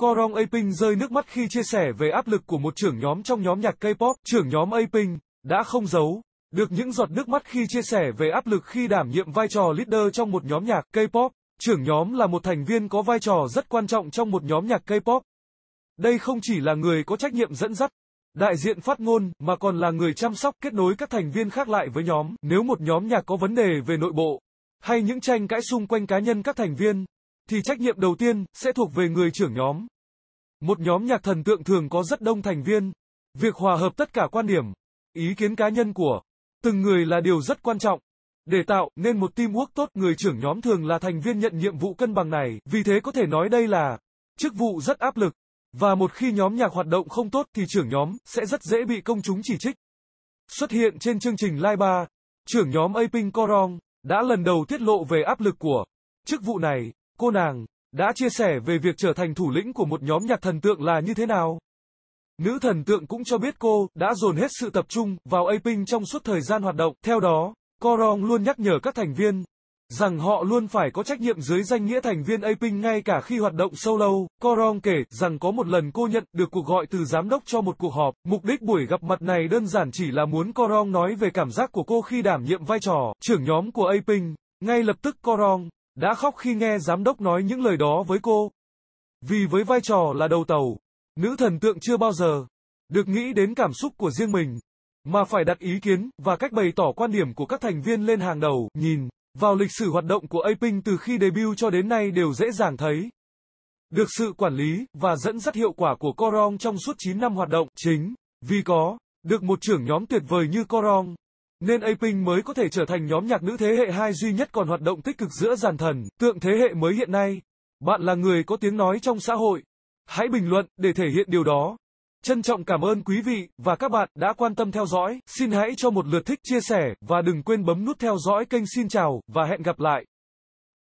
Corong Aping rơi nước mắt khi chia sẻ về áp lực của một trưởng nhóm trong nhóm nhạc K-pop, trưởng nhóm Aping, đã không giấu được những giọt nước mắt khi chia sẻ về áp lực khi đảm nhiệm vai trò leader trong một nhóm nhạc K-pop. Trưởng nhóm là một thành viên có vai trò rất quan trọng trong một nhóm nhạc K-pop. Đây không chỉ là người có trách nhiệm dẫn dắt, đại diện phát ngôn, mà còn là người chăm sóc kết nối các thành viên khác lại với nhóm. Nếu một nhóm nhạc có vấn đề về nội bộ, hay những tranh cãi xung quanh cá nhân các thành viên, thì trách nhiệm đầu tiên sẽ thuộc về người trưởng nhóm. Một nhóm nhạc thần tượng thường có rất đông thành viên. Việc hòa hợp tất cả quan điểm, ý kiến cá nhân của từng người là điều rất quan trọng. Để tạo nên một teamwork tốt, người trưởng nhóm thường là thành viên nhận nhiệm vụ cân bằng này, vì thế có thể nói đây là chức vụ rất áp lực. Và một khi nhóm nhạc hoạt động không tốt thì trưởng nhóm sẽ rất dễ bị công chúng chỉ trích. Xuất hiện trên chương trình Live 3, trưởng nhóm Aping Korong đã lần đầu tiết lộ về áp lực của chức vụ này. Cô nàng đã chia sẻ về việc trở thành thủ lĩnh của một nhóm nhạc thần tượng là như thế nào. Nữ thần tượng cũng cho biết cô đã dồn hết sự tập trung vào Aping trong suốt thời gian hoạt động. Theo đó, Korong luôn nhắc nhở các thành viên rằng họ luôn phải có trách nhiệm dưới danh nghĩa thành viên Aping ngay cả khi hoạt động solo. Korong kể rằng có một lần cô nhận được cuộc gọi từ giám đốc cho một cuộc họp. Mục đích buổi gặp mặt này đơn giản chỉ là muốn Korong nói về cảm giác của cô khi đảm nhiệm vai trò trưởng nhóm của Aping. Ngay lập tức Korong đã khóc khi nghe giám đốc nói những lời đó với cô. Vì với vai trò là đầu tàu, nữ thần tượng chưa bao giờ được nghĩ đến cảm xúc của riêng mình, mà phải đặt ý kiến và cách bày tỏ quan điểm của các thành viên lên hàng đầu, nhìn vào lịch sử hoạt động của Aping từ khi debut cho đến nay đều dễ dàng thấy. Được sự quản lý và dẫn dắt hiệu quả của Corong trong suốt 9 năm hoạt động chính, vì có được một trưởng nhóm tuyệt vời như Corong nên Aping mới có thể trở thành nhóm nhạc nữ thế hệ 2 duy nhất còn hoạt động tích cực giữa giàn thần, tượng thế hệ mới hiện nay. Bạn là người có tiếng nói trong xã hội. Hãy bình luận để thể hiện điều đó. Trân trọng cảm ơn quý vị và các bạn đã quan tâm theo dõi. Xin hãy cho một lượt thích, chia sẻ và đừng quên bấm nút theo dõi kênh. Xin chào và hẹn gặp lại.